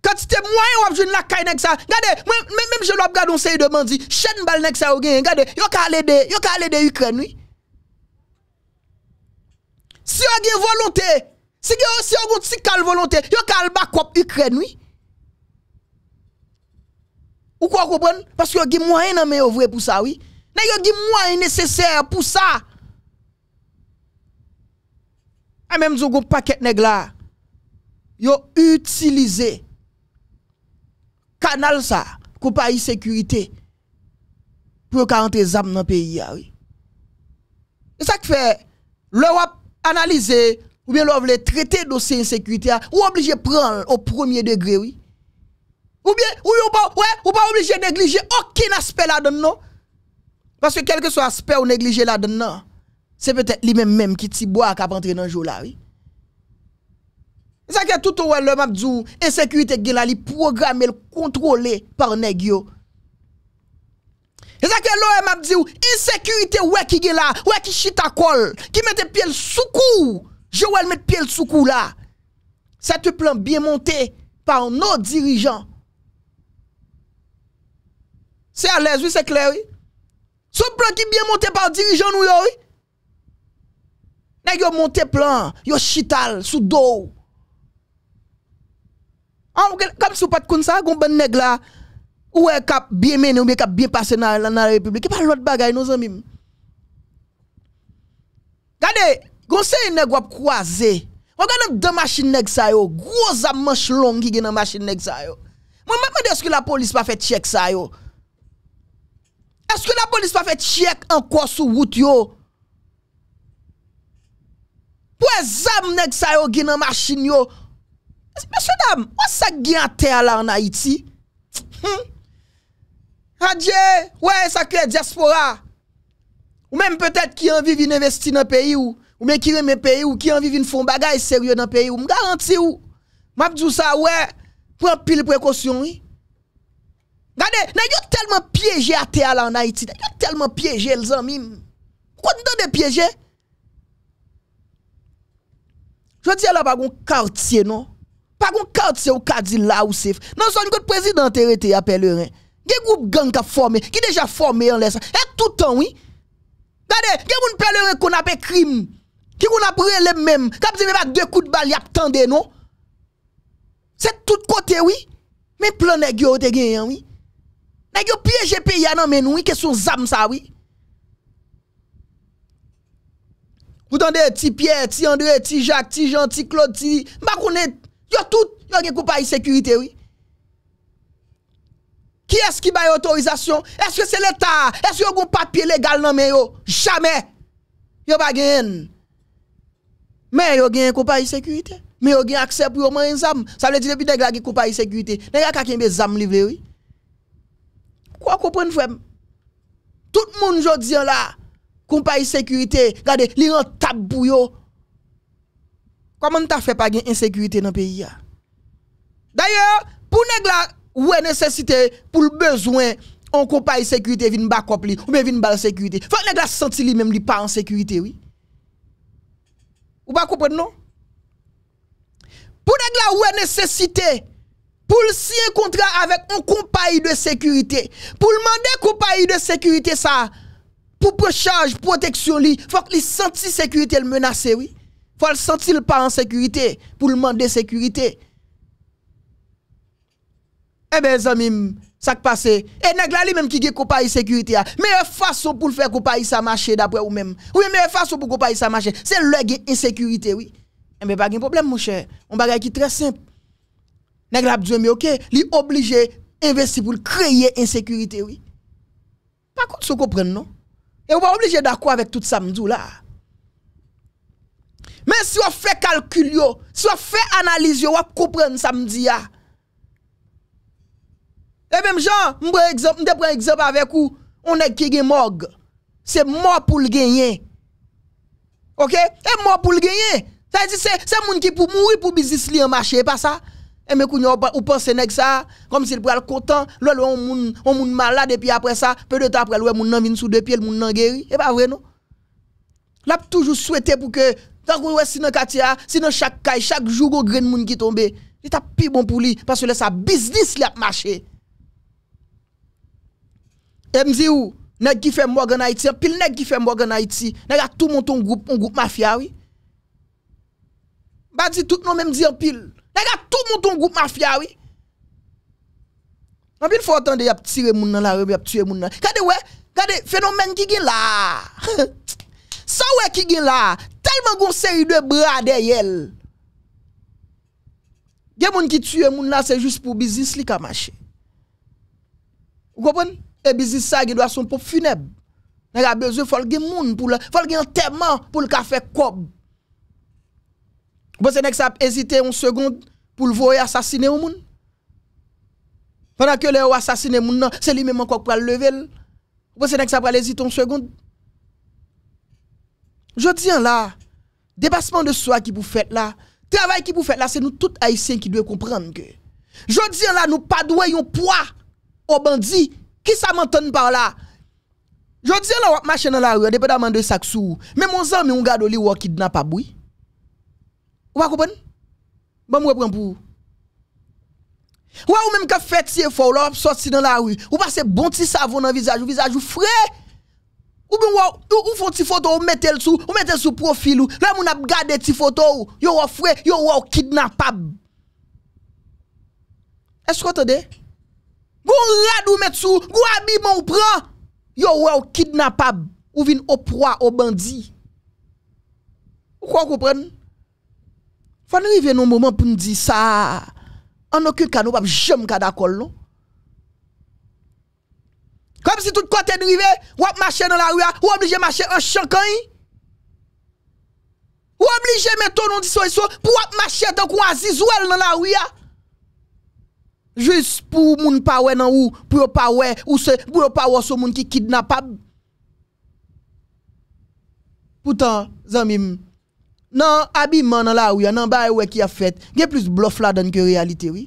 Kwen ti te mwen wapjwen la kay neg sa. Gade, mwen jenop gade, ou se yu deman di, chen bal neg sa ou gen, gade, yo ka ale de, yo ka ale de yu kren. Si yo gen volonte, Si aussi si avez si calme volonté, vous calme pas quoi Ukraine, oui. Ou quoi comprendre? Parce que vous avez moyen dans mes vrai pour ça, oui. Mais vous avez moyen nécessaire pour ça. Et même si vous avez un paquet de là, vous utilisé canal ça, compagnie sécurité, pour rentrer les dans le pays, oui. C'est ça qui fait, le wap analyser ou bien l'on veut traiter dossier insécurité, ou obligé prendre au premier degré, oui. Ou bien, ou pas, ouais, ou pas obligé de négliger aucun aspect là-dedans, non. Parce que quel que soit aspect ou négliger là-dedans, c'est peut-être lui-même même qui t'y boit qui a rentré dans le jour là, oui. C'est ça que tout le monde m'a dit, insécurité qui est programmée, contrôlée par nèg C'est ça que l'OM m'a dit, insécurité ouais qui est là, ouais qui chita col qui mette pied sous cou. Je wèl met pièl sou kou la. Sè te plan biè montè par nou dirijan. Sè alèz, wè, sè klè wè. Sè plan ki biè montè par dirijan nou yò wè. Nèk yo montè plan, yo chital sou do. Ah, Kam sou pat koun sa, goun ben nèk la ou wè kap biè menè, ou biè kap biè passe nan la republik. Gade! Gonsen yon neg wap kwa ze Mwen gan nan den masin neg sa yo Gwoza mwen shlon ki gen nan masin neg sa yo Mwen mwen de eske la polis pa fe tchek sa yo Eske la polis pa fe tchek an kwa sou wout yo Pwe zam neg sa yo gen nan masin yo Mwen se dam, wase gen a te ala an Haiti? Hadje, hmm? wey sakre diaspora Ou menm petet ki an vivi nevesti nan peyi ou Ou men kire men peye ou ki an vivin foun bagay seryo nan peye ou. M garanti ou. M ap di ou sa we. Pwè an pil prekosyon ou yi. Gade, nan yon telman pyeje ate ala an Haiti. Nan yon telman pyeje el zan mim. Kwa t'n dan de pyeje? Jwa di ala bagon kartye non. Bagon kartye ou kardin la ou sef. Nan son yon kote prezidentere e te ya pelerè. Ge goup gang ka forme. Ki deja forme e an lesan. E toutan ou yi. Gade, ge moun pelerè kon apè krim. ki goun ap bre le mèm, kap di mè pat de kout bal yap tende nou, se tout kote wè, men plan ne gyou te gen yon wè, ne gyou piye jepi ya nan men wè, ke sou zam sa wè, koutande ti piye, ti andre, ti jak, ti jant, ti klot, ti, ma kounet, yo tout, yo gen koupayi sekurite wè, ki eske ki baye otorizasyon, eske se leta, eske yo goun papye legal nan men yo, jame, yo bagen, Mais yo gen compagnie sécurité. Mais yo gen accès pour en zam. Ça veut dire que nèg la gen compagnie pa sécurité. Nèg ka kembe zam livré oui. Quoi comprendre frère Tout le monde jodi là compagnie sécurité, regardez, li rentable pour yo. Comment t'as fait pas gen insécurité dans le pays D'ailleurs, pour nèg la ou nécessité pour le besoin on compagnie sécurité vinn backup li ou bien vinn bal sécurité. Faut nèg la senti li même li pas en sécurité oui. Ou pas comprendre non? Pour nèg la nécessité pour signer un contrat avec un compagnie de sécurité, pour demander compagnie de sécurité ça pour charge protection li, faut qu'il sente sécurité le menacer oui. Faut le sentir pas en sécurité pour demander sécurité. Eh bien, amis, ça qui passe. Et nèg là ont même qui gè compagnie sécurité a. Meilleure façon pour le faire compagnie ça marcher d'après ou même. Oui, meilleure façon pour compagnie ça marcher, c'est le gain insécurité, oui. Mais pas de problème mon cher. On bagay qui très simple. Nèg là dit mais OK, li obligé investir pour créer insécurité, oui. Par contre, vous comprenez non Et vous pas obligé d'accord avec tout ça m'dou là. Mais si on fait calcul si on fait analyse, on comprendre ça me dit E mèm jan, m de pren ekzab avèk ou, onèk ki gen mòg, se mò pou l genyen. Ok? E mò pou l genyen. E se moun ki pou moui pou bizis li an machè, e pa sa. E mèm kou nyon ou panse nèk sa, kom si l pou al kontan, lò l wè moun malade epi apre sa, peu de ta apre l wè moun nan vin sou depi, l moun nan geri, e pa vre nou. L ap toujou souwete pou ke, tan kou wè sinon kati a, sinon chak kay, chak jou go gren moun ki tombe, li tap pi bon pou li, pasou lè sa bizis li ap machè. E mzi ou, neg ki fe Morgan Haiti, anpil neg ki fe Morgan Haiti, neg a tout moun ton group, moun group mafya oui. Bazi tout nou men mzi anpil, neg a tout moun ton group mafya oui. Anpil fwa otan de yap tire moun nan la, rep yap tire moun nan. Kade we, kade fenomen ki gin la, [laughs] sa we ki gin la, telman goun seri de brade yel. Gen moun ki tire moun nan, se jis pou bizis li ka mache. Gopon? Gopon? Et business ça, il doit son propre funèbre. Il a besoin, de faut que monde pour le, faut que enterrement pour le café cob. Vous pensez que ça hésiter une seconde pour le voir assassiner un monde? Pendant que le assassiné moun, c'est lui-même encore pour le lever. Vous pensez que ça hésiter une seconde? Je tiens là, dépassement de soi qui vous fait là, travail qui vous faites là, c'est nous tous haïtiens qui devons comprendre que. Je tiens là, nous pas doué poids aux bandits Ki sa man ton par la? Jou diye lò ap mache nan la wè, depè da mande sak sou. Mè monsan mè yon gadò li wò kidnap ap wè. Wè akopè? Bè mwen repren pou wè. Wè wè mè mè ke fè tiye fò wò ap sò ti nan la wè. Wè wè se bon ti savon nan vizaj. Wè vizaj wè fre. Wè mwen wò, wè wò fò ti foto wè metè lè sou. Wè metè lè sou profil wè. Lè mwen ap gade ti foto wè. Yon wò fre, yon wò kidnap ap. E skot te de? Goun rad ou met sou, goun abi moun pran, yon wè ou kidnapab ou vin oproa ou bandi. Ou kwa koupren? Fane rive nou moun moun pou nou di sa anokyo kano wap jom kada kol nou. Kom si tout kote nou rive, wap mache nan la wè, wap mache an chankan. Wap mache nan la wè, wap mache nan la wè, wap mache nan la wè. Jus pou moun pawe nan ou, pou yo pawe, ou se, pou yo pawe sou moun ki kidnapab. Poutan, zanmim, nan abiman nan la ou ya, nan baye we ki a fet, gen plus blof la dan ki realite wi.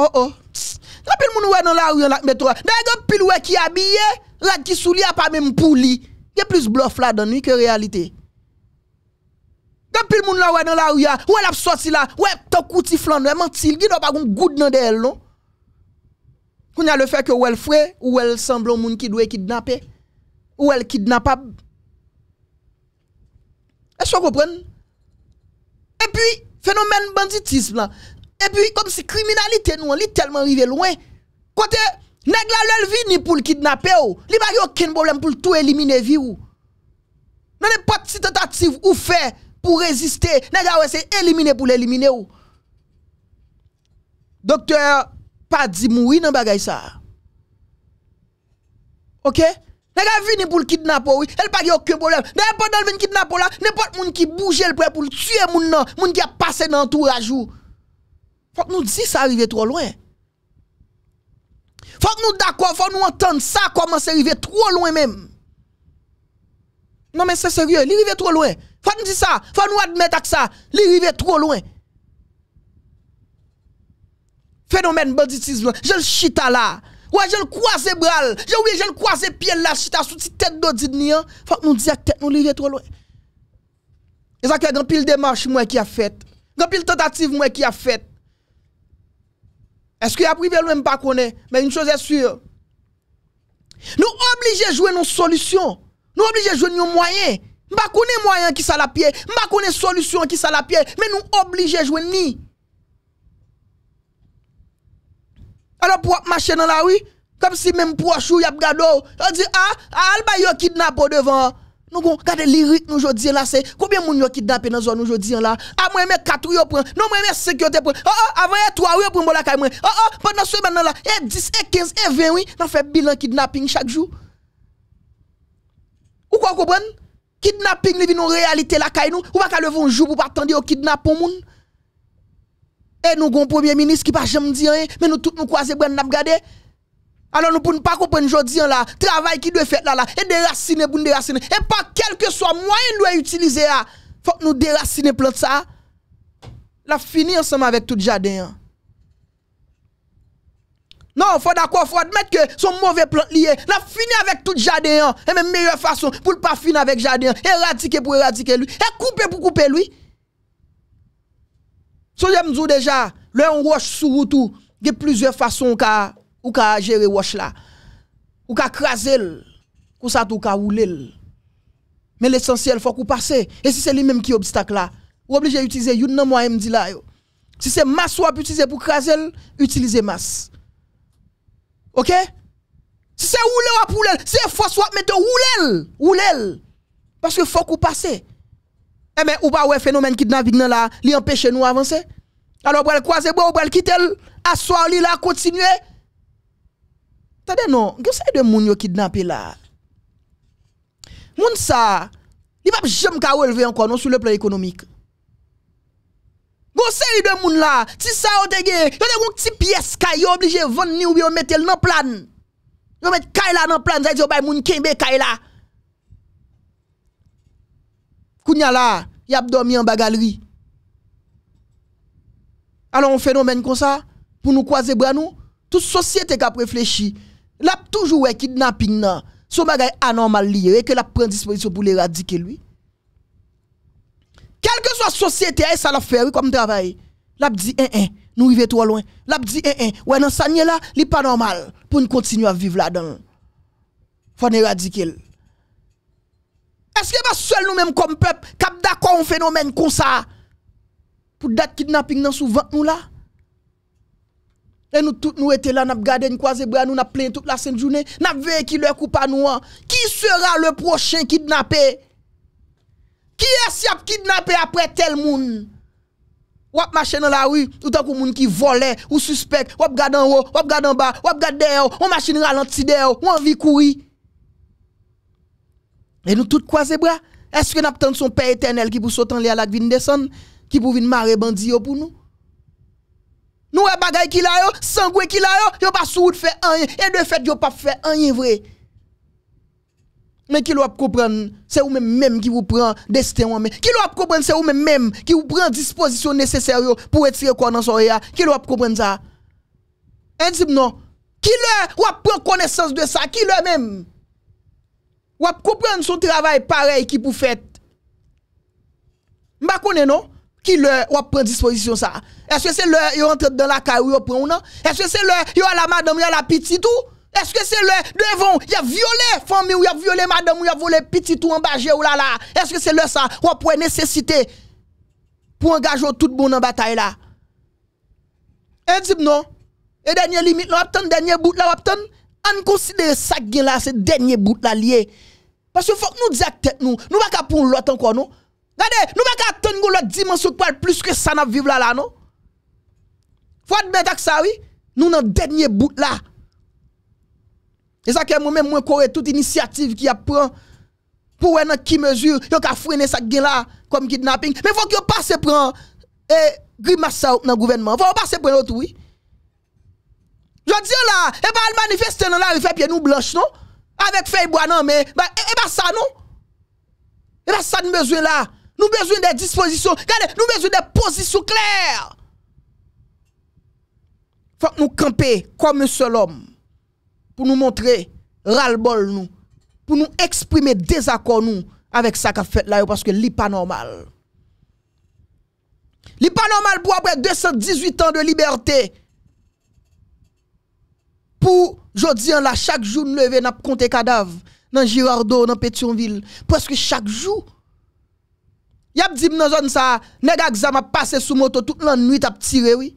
Oh oh, psst, nan pil moun we nan la ou ya lak metwa, den gen pil we ki abye, lak ki sou li apame mpou li, gen plus blof la dan ki realite. Depuis le monde là, ouais, dans la rue, ouais, la sorti là, ouais, ton couti flan, ouais, mentil, qui doit pas un goût dans elle, non? Qu'on a le fait que ou elle frère, ou elle semble un monde qui doit kidnapper, ou elle kidnappable. Est-ce que vous comprenez? Et puis, phénomène banditisme là. Et puis, comme si criminalité nous, est tellement arrivé loin. Côté, nèg la lèl vini pour le kidnapper ou, il pas aucun problème pour tout éliminer vie ou. n'importe si tentative ou fait, pour résister. Nègre c'est éliminer pour l'éliminer ou. Docteur pas dit mourir dans bagay ça. OK Nègre vini pour le kidnapper oui, elle pas aucun problème. N'importe dans le kidnapper là, n'importe moun qui bouge elle prêt pour le tuer moun nan, moun qui a passé dans entourage ou. Faut que nous dit ça arrive trop loin. Faut que nous d'accord, faut que nous entendre ça comment c'est arrivé trop loin même. Non mais c'est sérieux, il arrive trop loin. Faut nous dire ça, faut nous admettre que ça, L'irrive rive trop loin. Phénomène banditisme, je le chita là. Ouais, je le croise bras, je je le croise pied là, chita sous tête d'audit hein. faut Faut nous dire que tête nous rive trop loin. Et ça qu'il y a pile démarche moi qui a fait. Grand pile tentative moi qui a fait. Est-ce y a privé même pas connaît, mais une chose est sûre. Nous obligés de jouer nos solutions. Nous obligés de jouer nos moyens. Mba koune mwayan ki sa la piye, mba koune solusyon ki sa la piye, men nou oblige jwen ni. Ano pou ap mache nan la ou, kom si men pou ap chou yap gado, an di an, ah, ah, alba yo kidnap ou devan. Nou kon, gade lirik nou jodiyan la se, koubyen moun yo kidnap e nan zon nou jodiyan la. A mwen me katou yo pren, nou mwen me sekyote pren, oh, oh, a mwen e 3 yo pren mwen oh, la kaj mwen, a mwen e 10, e 15, e 20, nan fe bilan kidnaping chak jou. Ou kwa kou pren? Kidnapping li vin réalité la ne nous, ou pas ka lever un jour pour pas attendre au kidnapping moun. Et eh, nous gon premier ministre qui pas jamais dire rien, mais nous tout nous croiser bran n'a regarder. Alors nous ne ne pas comprendre jodi hein, travail qui doit faire là là, et déraciner pour déraciner. Et pas quel que soit moyen doit utiliser là, faut que nous déraciner plante ça. La finir ensemble avec tout jardin. Hein. Non, faut d'accord, faut admettre que son mauvais plan lié, la fini avec tout jardin, hein. et même meilleure façon pour ne pas finir avec jardin, éradiquer pour éradiquer lui, et couper pour couper lui. So j'aime dire déjà, le on wash sous tout, il y a plusieurs façons ka, ou ka gérer wash là. Ou ka craser, ou ça tout rouler. Mais l'essentiel faut qu'on passe. Et si c'est lui-même qui obstacle là, vous obligé d'utiliser une là. Si c'est masse ou utiliser pour craser, utilisez masse. OK Si c'est roulé ou poule, c'est force ou mettre Parce que faut qu'on passe. Eh mais ben, ou pas ouais phénomène kidnapping là, Il empêche nous avancer. Alors pour le croiser bon, pour le quitter, asseoir lui là continuer. Attendez non, que de moun yo kidnappé là. Moun ça, il va jamais relever encore non sur le plan économique. Gyo seri dwen moun la, ti sa yo tege, yo te goun ki ti piyes ka, yo oblije von ni ou bi yo metel nan plan. Yo met kaila nan plan, zayt yo bay moun kenbe kaila. Kounya la, yap dormi an bagalri. Anon fenomen kon sa, pou nou kwaze bran nou, tout sosyete ka preflechi. Lap toujou we kidnapping nan, sou magay anormal li, weke lap pren disponisyon pou l'eradike lui. Quelle que soit la société, eh, ça l'a fait comme travail. L'a dit, un, eh, eh, nous vivons trop loin. L'a dit, un, un, ouais, dans ça là, n'est pas normal pour nous continuer à vivre là-dedans. Faut éradiquer. Est-ce que pas seul nous-mêmes comme peuple, cap d'accord un phénomène comme ça, pour date kidnapping dans souvent nous là? Et nous tous nous étions là, nous avons gardé, nous croisé bras, nous avons plein toute la semaine, journée, nous avons veillé qui leur coupe à nous. Hein. Qui sera le prochain kidnappé? Qui est-ce qui a kidnappé après tel monde Ou ap marché dans la rue, tout un monde qui volait, ou suspect, ou ap gade en haut, ou ap en bas, ou ap gade dehors, ou machine ralenti derrière, ou envie courir. Et nous tout croisés bras. Est-ce que nous de son Père éternel qui pour sauter en l'air la vin descendre, qui pour venir marrer bandit pour nous Nous, les bagay qui là, sangue qui là, yo pas de fait rien, et de fait, yo pas fait rien vrai. Men ki lo ap kopren, se ou men menm ki ou pren desten wame. Ki lo ap kopren se ou men menm ki ou pren disposisyon neseseryo pou eti rekondansorya. Ki lo ap kopren sa? Enzim non. Ki lo ap pren konesans de sa? Ki lo ap menm? Ou ap kopren son travay parey ki pou fet? Mba konen non? Ki lo ap pren disposisyon sa? Eswe se lor yo entret dan la karyo yo pren ou nan? Eswe se lor yo ala madam, yo ala piti tout? Est-ce que c'est le devant Il a violé famille ou il a violé madame ou il a volé petit tout en bagé ou là là. Est-ce que c'est le ça Ou pour nécessité pour engager tout le monde en bataille là Et eh, dit non. Et dernière limite, là, dernier bout là, on considère ça est là, c'est dernier bout là lié. Parce que faut que nous disions tête nous, nous pas pour l'autre encore non. Regardez, nous pas attendre l'autre dimanche pour plus que ça n'a vivre là là non. Faut admettre que ça oui, nous dans dernier bout là. Et ça que moi-même, moi, pris toute initiative qui apprend pour voir dans qui mesure, yo ka freiner ça gain là, comme kidnapping. Mais faut que yo passe prend, et eh, grimace dans le gouvernement. Faut passe prendre l'autre, oui. Je dis là, et eh pas ben, le manifester dans la rue, fait pied nous blanche, non? Avec feuille bois, non, mais, bah, et, eh, pas ben, ça, non? Et pas ben, ça, nous besoin là. Nous besoin des dispositions. Regardez, nous besoin des positions claires. Faut que nous camper comme un seul homme pour nous montrer ras bol nous, pour nous exprimer désaccord nous avec ça qu'a fait là parce que n'est pas normal. n'est pas normal pour après 218 ans de liberté. Pour jodi hein, là chaque jour nous lever n'a compter cadavre dans Girardot, dans Pétionville que chaque jour. Y a dit dans zone ça, passé sous moto toute la nuit t'as tiré oui.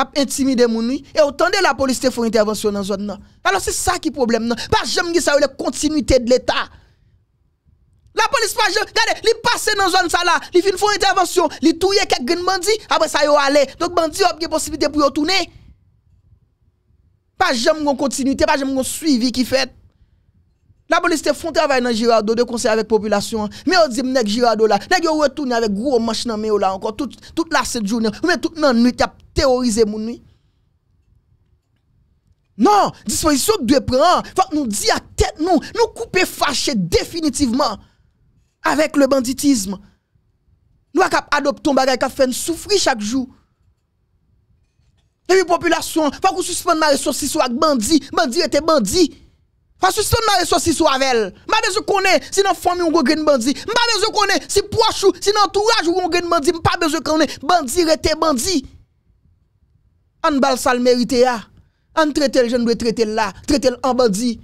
ap intimide mouni, e o tande la polis te foun intervensyon nan zon nan. Palo se sa ki problem nan, pa jem nge sa yo le kontinuité de l'Etat. La polis pa jem, gade, li pase nan zon sa la, li fin foun intervensyon, li touye kak gen mandi, apre sa yo ale, dok mandi hop gen posibité pou yo toune. Pa jem nge kontinuité, pa jem nge suivi ki fète. La boniste fonte avay nan girado de konser avek populasyon. Me yo dizim nek girado la. Nek yo wetouni avek gro manch nan me yo la ankon. Tout la set jounen. Ou men tout nan nou te ap teorize moun nou. Nan. Dispozisyon dwe prehan. Fak nou di a tet nou. Nou koupe fache definitivman. Avek le banditisme. Nou ak ap adopton bagay ka fen soufri chak jou. E mi populasyon. Fak ou suspende ma resosisyon ak bandi. Bandi ete bandi. Asus ton nan re sosi sou avel. Ma bezo konen si nan fwami yon go gen bandi. Ma bezo konen si poachou, si nan entourage yon go gen bandi. Ma pa bezo konen bandi rete bandi. An bal sal merite ya. An trete l jenwe trete l la. Trete l an bandi.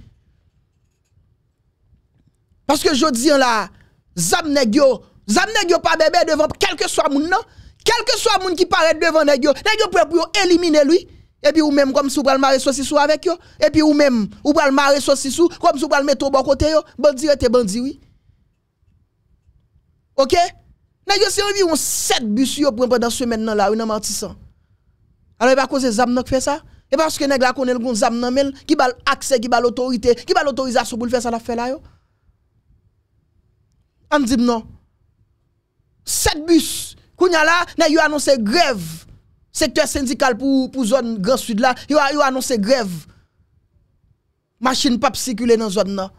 Paske jodi an la, zam negyo, zam negyo pa bebe devan kelke swa moun nan. Kelke swa moun ki paret devan negyo. Negyo pou yo elimine non? loui. E pi ou mèm kòm si ou pral mare sosi sou avek yo. E pi ou mèm ou pral mare sosi sou kòm si ou pral meto bo kote yo. Bandi rete, bandi wi. Ok? Nan yo se ou bi yon set bus yo pran pran dans semen nan la ou nan mantisan. Ano e pa kose zam nan kfe sa? E pa kose nek la konen yon zam nan men ki bal akse, ki bal otorite, ki bal otorizasyon pou l fe sa la fe la yo? An di m nan. Set bus kwenye la nan yo anonsen grev. Sektor syndikal pou zon grand sud la, yon anonsè grev. Mâchine pa psikule nan zon nan.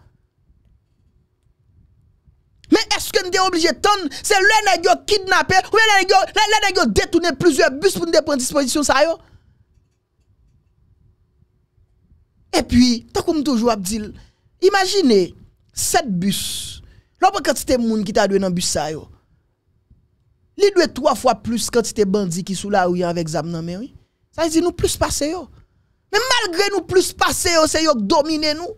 Mè eske nou de oblije ton, se lè nè gyo kidnapè, lè nè gyo detounè plouzè bus pou nou de pren disposisyon sa yo. E pwi, takoum toujou Abdil, imajine, set bus, lò pa katite moun ki ta dwen nan bus sa yo. Les doit trois fois plus quantité bandits qui sous la rue avec zam nan oui. Ça dit nous plus passé yo. Mais malgré nous plus passé yo, c'est yo qui dominent nous.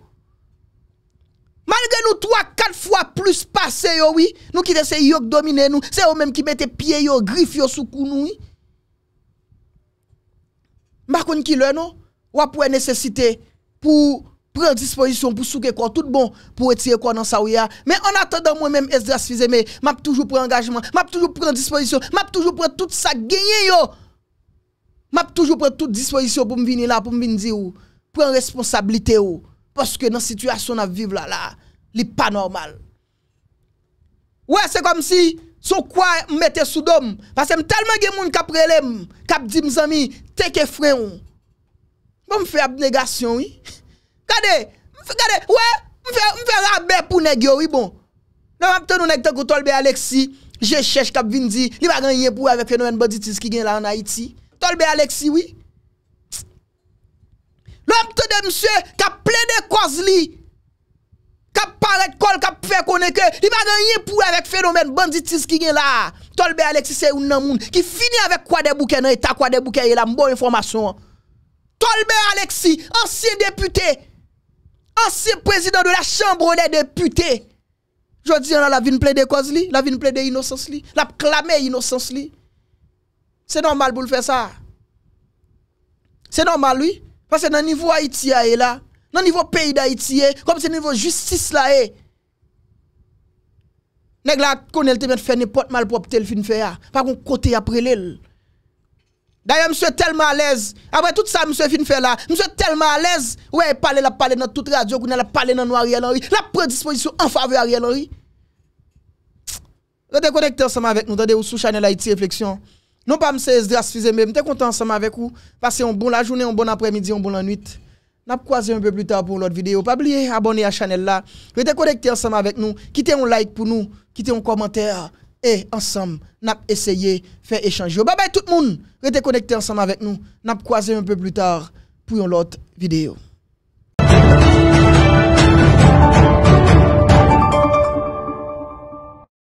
Malgré nous trois, quatre fois plus passé yo, oui. Nous qui c'est yo qui nous. C'est eux même qui mettent pied yo, griffe yo sous cou nous, oui. qui le non? Ou a pour nécessité pour Pren dispojisyon pou souke kwa, tout bon pou etire kwa nan sa ou ya. Men an atan dan mwen menm es dras fizeme, map toujou pren angajman, map toujou pren dispojisyon, map toujou pren tout sa genye yo. Map toujou pren tout dispojisyon pou m vini la, pou m vini di yo. Pren responsablite yo. Poske nan situasyon nan vive la la, li pa normal. Ouè, se kom si, sou kwa m mette sou dom? Pase m telman gen moun kap relem, kap di m zami, teke bon, frem yo. Pou m fè abnegasyon yi? Kade, kade, we, mfe rabe pou negyo, yi bon. Non ap te nou neg te kou tolbe Aleksi, jè chèche kap vindi, li bagan yè pou avè fenomen banditis ki gen la an Haiti. Tolbe Aleksi, wii. Non ap te de msè, kap plè de koz li, kap paret kol, kap pwè koneke, li bagan yè pou avè fenomen banditis ki gen la. Tolbe Aleksi, se yon nan moun, ki fini avè kwa de bouke nan Eta, kwa de bouke, yon e la mbo informasyon. Tolbe Aleksi, ansyen depute, Ansi prezidant de la chambre de depute, jodi yon la vin ple de koz li, la vin ple de inosans li, la plame inosans li. Se normal bou l fe sa. Se normal li, fase nan nivou Haiti a e la, nan nivou peyi de Haiti e, kom se nivou justice la e. Neg la konel te met fene pot mal pop tel fin fe a, ah. pa kon kote apre l el. D'ailleurs, monsieur tellement à l'aise. Après ah tout ça, monsieur fin fait là. Monsieur tellement à l'aise. Ouais, parler la parler dans toute radio, qu'on a parlé dans Ariel Henry. La prédisposition en faveur Ariel Henry. Vous connecté ensemble avec nous, vous sous Channel Haïti Réflexion. Non pas monsieur Esdras Vous je content ensemble avec vous. Passez un bon la journée, un bon après-midi, bon la nuit. N'a croisé un peu plus tard pour l'autre vidéo. Pas oublier abonner à la chaîne là. Vous connecté ensemble avec nous. Quittez un like pour nous, quittez un commentaire et ensemble, avons essayé faire échanger. Bye bye tout le monde, restez connectés ensemble avec nous. avons croisé un peu plus tard pour une autre vidéo.